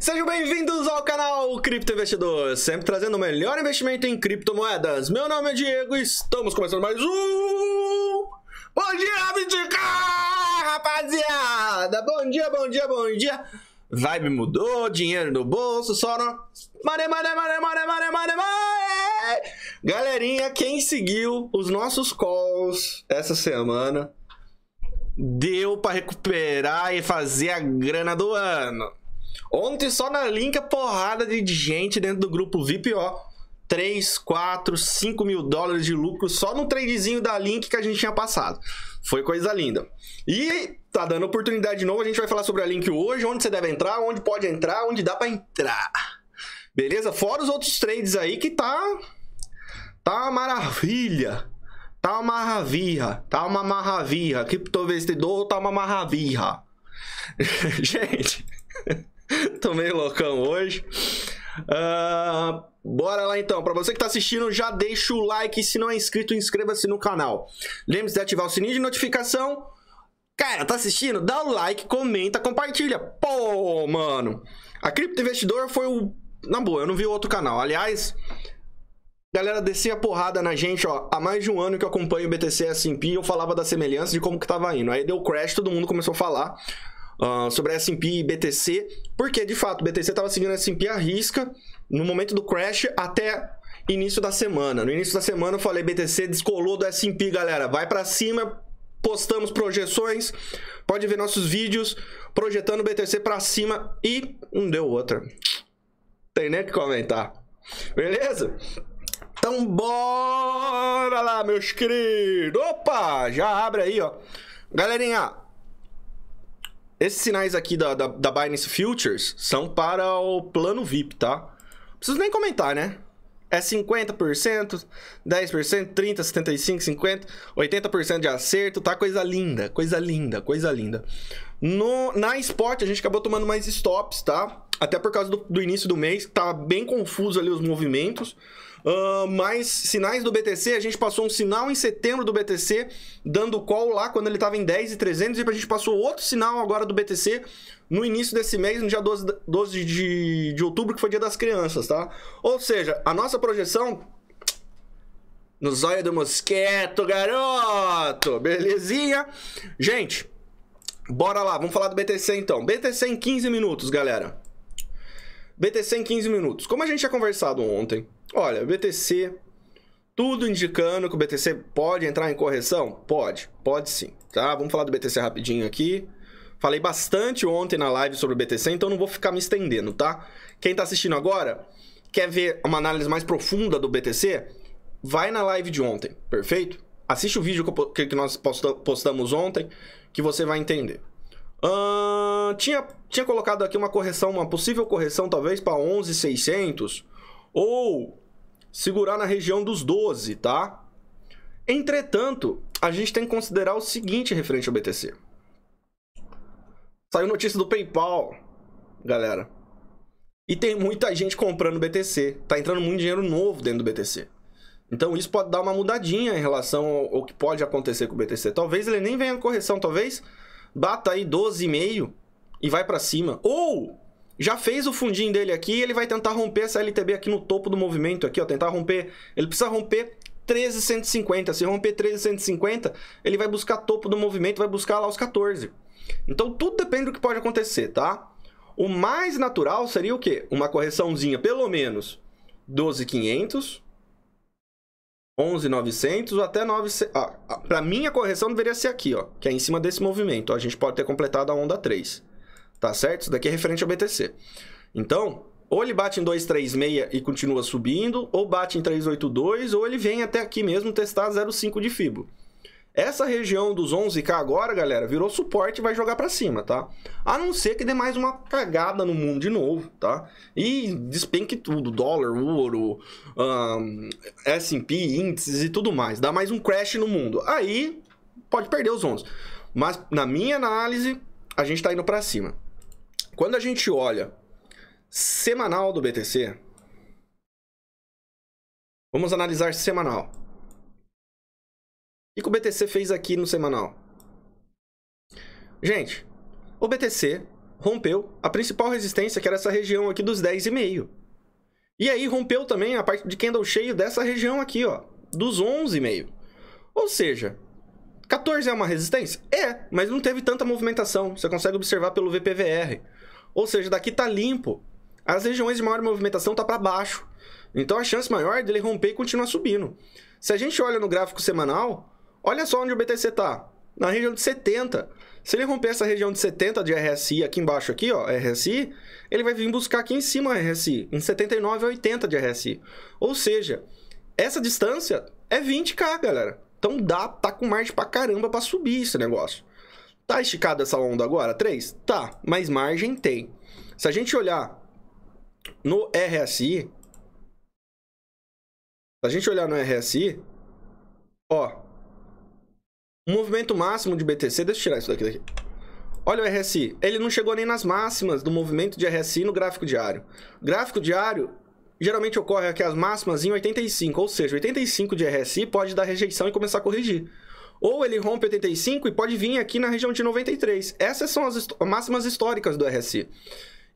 Sejam bem-vindos ao canal Cripto Investidor, sempre trazendo o melhor investimento em criptomoedas. Meu nome é Diego e estamos começando mais um... Bom dia, Bitcoin, rapaziada! Bom dia, bom dia, bom dia! Vibe mudou, dinheiro no bolso, só no... Mare, mare, mare, mare, mare, mare, mare! Galerinha, quem seguiu os nossos calls essa semana, deu para recuperar e fazer a grana do ano. Ontem só na Link a porrada de gente dentro do grupo VIP, ó. 3, 4, 5 mil dólares de lucro só no tradezinho da Link que a gente tinha passado. Foi coisa linda. E tá dando oportunidade de novo, a gente vai falar sobre a Link hoje, onde você deve entrar, onde pode entrar, onde dá para entrar. Beleza? Fora os outros trades aí que tá tá uma maravilha. Tá uma maravilha, tá uma maravilha. Criptovestidor tá uma maravilha. gente, Tô meio loucão hoje. Uh, bora lá então. Para você que tá assistindo, já deixa o like. Se não é inscrito, inscreva-se no canal. Lembre-se de ativar o sininho de notificação. Cara, tá assistindo? Dá o like, comenta, compartilha. Pô, mano. A Cripto Investidor foi o. Na boa, eu não vi outro canal. Aliás, galera descia porrada na gente, ó. Há mais de um ano que eu acompanho o BTC S&P, eu falava da semelhança de como que tava indo. Aí deu crash, todo mundo começou a falar uh, sobre S&P e BTC, porque de fato BTC estava seguindo S&P à risca no momento do crash até início da semana. No início da semana eu falei BTC descolou do S&P, galera, vai para cima, postamos projeções, pode ver nossos vídeos projetando BTC para cima e não deu outra. Tem nem que comentar. Beleza? Então bora lá, meus queridos. Opa, já abre aí, ó. Galerinha, esses sinais aqui da, da, da Binance Futures são para o plano VIP, tá? preciso nem comentar, né? é 50%, 10%, 30%, 75%, 50%, 80% de acerto, tá? Coisa linda, coisa linda, coisa linda. No, na Sport, a gente acabou tomando mais stops, tá? Até por causa do, do início do mês, tá tava bem confuso ali os movimentos. Uh, mais sinais do BTC, a gente passou um sinal em setembro do BTC, dando call lá quando ele estava em 10 e 300, e a gente passou outro sinal agora do BTC no início desse mês, no dia 12, 12 de, de outubro, que foi dia das crianças, tá? Ou seja, a nossa projeção no zóio do mosqueto, garoto! Belezinha? Gente, bora lá, vamos falar do BTC então. BTC em 15 minutos, galera. BTC em 15 minutos. Como a gente tinha conversado ontem, Olha, BTC, tudo indicando que o BTC pode entrar em correção? Pode, pode sim, tá? Vamos falar do BTC rapidinho aqui. Falei bastante ontem na live sobre o BTC, então não vou ficar me estendendo, tá? Quem tá assistindo agora, quer ver uma análise mais profunda do BTC? Vai na live de ontem, perfeito? Assiste o vídeo que nós postamos ontem, que você vai entender. Uh, tinha, tinha colocado aqui uma correção, uma possível correção talvez para 11,600 ou segurar na região dos 12, tá? Entretanto, a gente tem que considerar o seguinte referente ao BTC. Saiu notícia do PayPal, galera. E tem muita gente comprando BTC. Tá entrando muito dinheiro novo dentro do BTC. Então isso pode dar uma mudadinha em relação ao, ao que pode acontecer com o BTC. Talvez ele nem venha correção, talvez bata aí 12,5 e vai para cima. Ou já fez o fundinho dele aqui ele vai tentar romper essa LTB aqui no topo do movimento aqui, ó, tentar romper, ele precisa romper 13,150, se romper 13,150, ele vai buscar topo do movimento, vai buscar lá os 14. Então tudo depende do que pode acontecer, tá? O mais natural seria o quê? Uma correçãozinha, pelo menos 12,500, 11,900 até 9... Ah, ah Para mim, a correção deveria ser aqui, ó, que é em cima desse movimento. a gente pode ter completado a onda 3 tá certo? Isso daqui é referente ao BTC. Então, ou ele bate em 236 e continua subindo, ou bate em 382, ou ele vem até aqui mesmo testar 0,5 de Fibo. Essa região dos 11k agora, galera, virou suporte e vai jogar para cima, tá? A não ser que dê mais uma cagada no mundo de novo, tá? E despenque tudo, dólar, ouro, um, S&P, índices e tudo mais. Dá mais um crash no mundo. Aí pode perder os 11. Mas na minha análise, a gente tá indo para cima. Quando a gente olha semanal do BTC, vamos analisar semanal. O que o BTC fez aqui no semanal? Gente, o BTC rompeu a principal resistência, que era essa região aqui dos 10,5. E aí rompeu também a parte de candle cheio dessa região aqui, ó, dos 11,5. Ou seja, 14 é uma resistência? É, mas não teve tanta movimentação. Você consegue observar pelo VPVR. Ou seja, daqui tá limpo. As regiões de maior movimentação tá para baixo. Então a chance maior é dele romper e continuar subindo. Se a gente olha no gráfico semanal, olha só onde o BTC tá. Na região de 70. Se ele romper essa região de 70 de RSI aqui embaixo aqui, ó, RSI, ele vai vir buscar aqui em cima RSI, em 79 a 80 de RSI. Ou seja, essa distância é 20k, galera. Então dá, tá com margem pra caramba pra subir esse negócio. Tá esticada essa onda agora? 3? Tá, mas margem tem. Se a gente olhar no RSI, se a gente olhar no RSI, ó, o movimento máximo de BTC, deixa eu tirar isso daqui, daqui. Olha o RSI, ele não chegou nem nas máximas do movimento de RSI no gráfico diário. gráfico diário geralmente ocorre aqui as máximas em 85, ou seja, 85 de RSI pode dar rejeição e começar a corrigir. Ou ele rompe 85 e pode vir aqui na região de 93. Essas são as máximas históricas do RSI.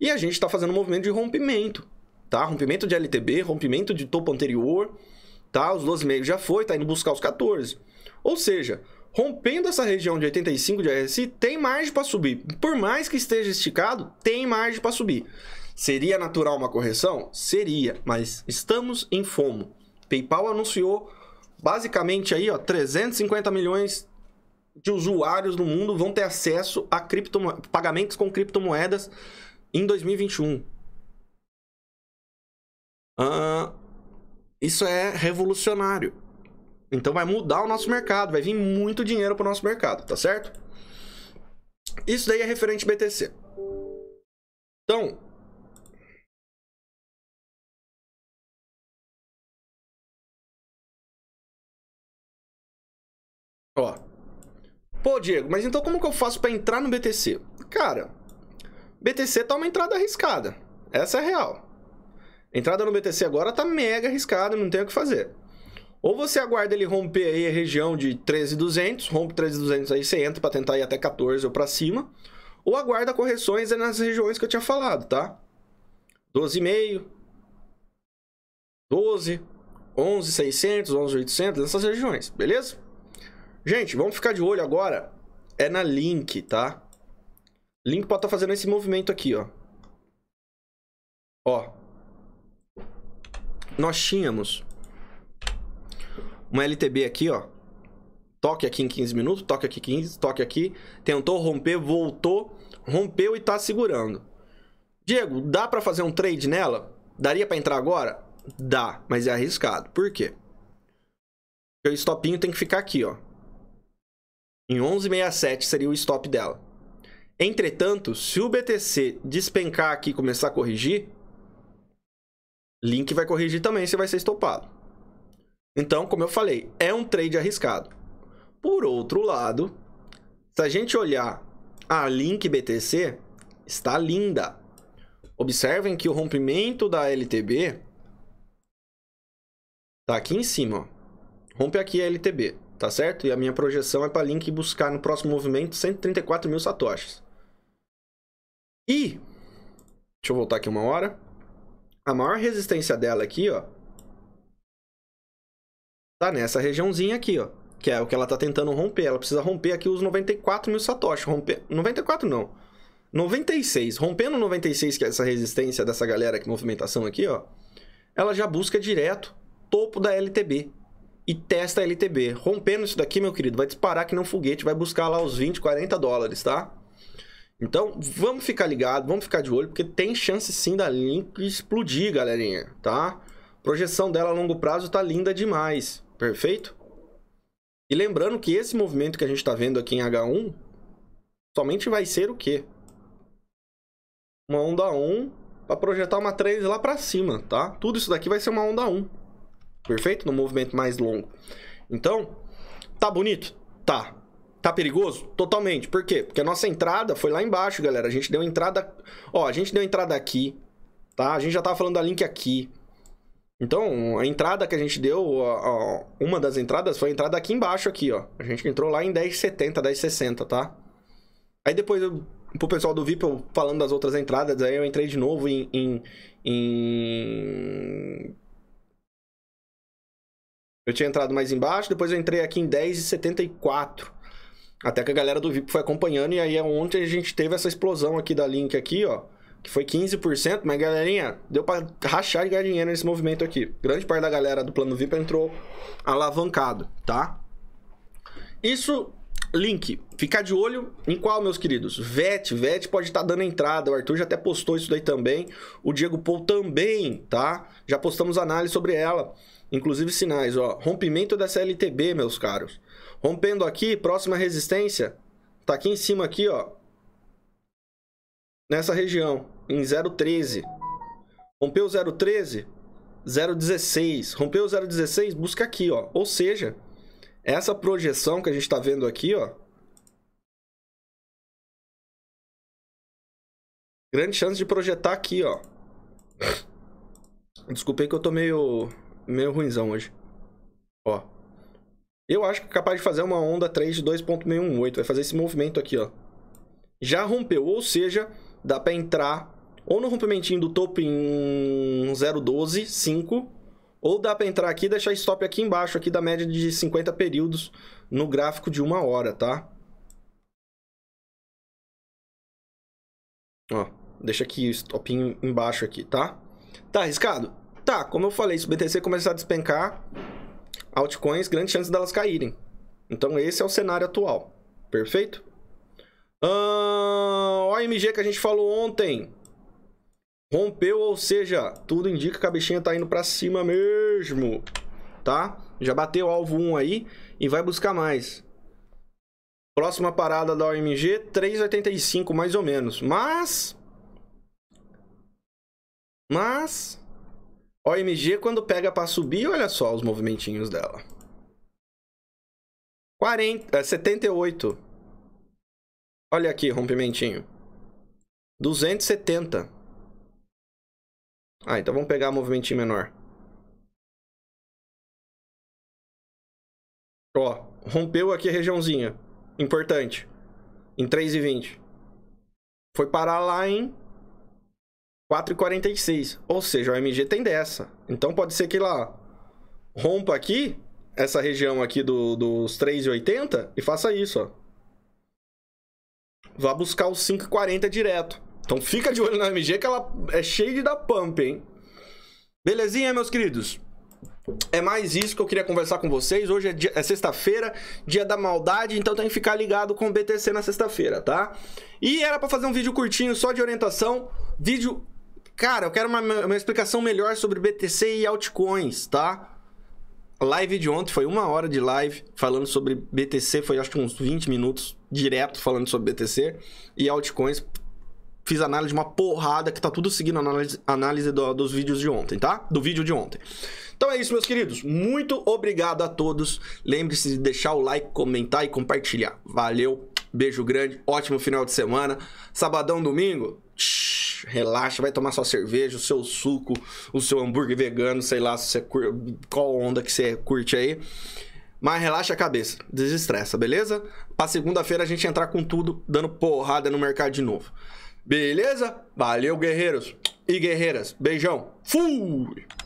E a gente está fazendo um movimento de rompimento, tá? Rompimento de LTB, rompimento de topo anterior, tá? Os 12,5 já foi, tá indo buscar os 14. Ou seja, rompendo essa região de 85 de RSI, tem margem para subir. Por mais que esteja esticado, tem margem para subir. Seria natural uma correção? Seria, mas estamos em fomo. PayPal anunciou Basicamente aí, ó, 350 milhões de usuários no mundo vão ter acesso a criptomo... pagamentos com criptomoedas em 2021. Uh, isso é revolucionário. Então vai mudar o nosso mercado, vai vir muito dinheiro para o nosso mercado, tá certo? Isso daí é referente BTC. Então, Diego, mas então como que eu faço para entrar no BTC? Cara, BTC tá uma entrada arriscada. Essa é a real. Entrada no BTC agora tá mega arriscada, não tem o que fazer. Ou você aguarda ele romper aí a região de 13.200, rompe 13.200 aí você entra para tentar ir até 14 ou para cima, ou aguarda correções nas regiões que eu tinha falado, tá? 12,5, 12, 11,600, 11,800, nessas regiões, beleza? Gente, vamos ficar de olho agora é na Link, tá? Link pode estar tá fazendo esse movimento aqui, ó. Ó. Nós tínhamos uma LTB aqui, ó. Toque aqui em 15 minutos, toque aqui 15, toque aqui. Tentou romper, voltou, rompeu e tá segurando. Diego, dá para fazer um trade nela? Daria para entrar agora? Dá, mas é arriscado. Por quê? Porque o stopinho tem que ficar aqui, ó. Em 11,67 seria o stop dela. Entretanto, se o BTC despencar aqui e começar a corrigir, Link vai corrigir também, você vai ser estopado. Então, como eu falei, é um trade arriscado. Por outro lado, se a gente olhar a Link BTC, está linda. Observem que o rompimento da LTB está aqui em cima, ó. Rompe aqui a LTB tá certo? E a minha projeção é para Link buscar no próximo movimento 134 mil satoshis. E, deixa eu voltar aqui uma hora, a maior resistência dela aqui, ó, tá nessa regiãozinha aqui, ó, que é o que ela tá tentando romper. Ela precisa romper aqui os 94 mil satoshis, romper... 94 não, 96. Rompendo 96, que é essa resistência dessa galera que movimentação aqui, ó, ela já busca direto topo da LTB e testa a LTB. Rompendo isso daqui, meu querido, vai disparar que não foguete, vai buscar lá os 20, 40 dólares, tá? Então, vamos ficar ligado, vamos ficar de olho, porque tem chance sim da Link explodir, galerinha, tá? projeção dela a longo prazo tá linda demais, perfeito? E lembrando que esse movimento que a gente está vendo aqui em H1 somente vai ser o quê? Uma onda 1 para projetar uma 3 lá para cima, tá? Tudo isso daqui vai ser uma onda 1 perfeito? No movimento mais longo. Então, tá bonito? Tá. Tá perigoso? Totalmente. Por quê? Porque a nossa entrada foi lá embaixo, galera. A gente deu entrada. Ó, a gente deu entrada aqui. Tá? A gente já tava falando da link aqui. Então, a entrada que a gente deu, ó, ó, uma das entradas foi a entrada aqui embaixo, aqui, ó. A gente entrou lá em 10,70, 10,60, tá? Aí depois, eu, pro pessoal do VIP, eu falando das outras entradas, aí eu entrei de novo em, em, em eu tinha entrado mais embaixo, depois eu entrei aqui em 10,74. Até que a galera do VIP foi acompanhando, e aí é ontem a gente teve essa explosão aqui da Link aqui, ó. Que foi 15%, mas galerinha, deu pra rachar de ganhar dinheiro nesse movimento aqui. Grande parte da galera do plano VIP entrou alavancado, tá? Isso Link, ficar de olho em qual, meus queridos? Vet, Vet pode estar tá dando entrada. O Arthur já até postou isso daí também. O Diego Paul também, tá? Já postamos análise sobre ela. Inclusive sinais, ó. Rompimento da CLTB, meus caros. Rompendo aqui, próxima resistência. Tá aqui em cima, aqui, ó. Nessa região, em 0,13. Rompeu 0,13, 0,16. Rompeu 0,16, busca aqui, ó. Ou seja, essa projeção que a gente está vendo aqui, ó, grande chance de projetar aqui, ó. Desculpei que eu tô meio, meio ruinzão hoje. Ó. Eu acho que é capaz de fazer uma onda 3 de 2.618. Vai fazer esse movimento aqui, ó. Já rompeu, ou seja, dá pra entrar ou no rompimentinho do topo em 0.12.5. Ou dá para entrar aqui e deixar stop aqui embaixo, aqui da média de 50 períodos no gráfico de uma hora, tá? Ó, deixa aqui o stop embaixo aqui, tá? Tá arriscado? Tá, como eu falei, se o BTC começar a despencar, altcoins, grande chance delas caírem. Então esse é o cenário atual, perfeito? Uh, OMG que a gente falou ontem, Rompeu, ou seja, tudo indica que a bichinha tá indo para cima mesmo, tá? Já bateu o alvo 1 aí e vai buscar mais. Próxima parada da OMG, 3,85 mais ou menos. Mas... Mas... OMG quando pega para subir, olha só os movimentinhos dela. 40, 78. É, olha aqui, rompimentinho. 270. Ah, então vamos pegar movimentinho menor. Ó, rompeu aqui a regiãozinha. Importante. Em 3,20. Foi parar lá em 4,46. Ou seja, o MG tem dessa. Então pode ser que lá rompa aqui, essa região aqui do, dos 3,80 e faça isso, ó. Vá buscar os 5,40 direto. Então fica de olho na MG que ela é cheia de dar pump, hein? Belezinha, meus queridos? É mais isso que eu queria conversar com vocês. Hoje é, é sexta-feira, dia da maldade, então tem que ficar ligado com o BTC na sexta-feira, tá? E era para fazer um vídeo curtinho só de orientação, vídeo Cara, eu quero uma, uma explicação melhor sobre BTC e altcoins, tá? live de ontem foi uma hora de live falando sobre BTC, foi acho que uns 20 minutos direto falando sobre BTC e altcoins Fiz análise de uma porrada que tá tudo seguindo a análise, análise do, dos vídeos de ontem, tá? Do vídeo de ontem. Então é isso, meus queridos. Muito obrigado a todos. Lembre-se de deixar o like, comentar e compartilhar. Valeu, beijo grande, ótimo final de semana. Sabadão, domingo, relaxa, vai tomar sua cerveja, o seu suco, o seu hambúrguer vegano, sei lá se você, qual onda que você curte aí. Mas relaxa a cabeça, desestressa, beleza? Pra segunda-feira a gente entrar com tudo, dando porrada no mercado de novo. Beleza? Valeu, guerreiros e guerreiras. Beijão. Fui!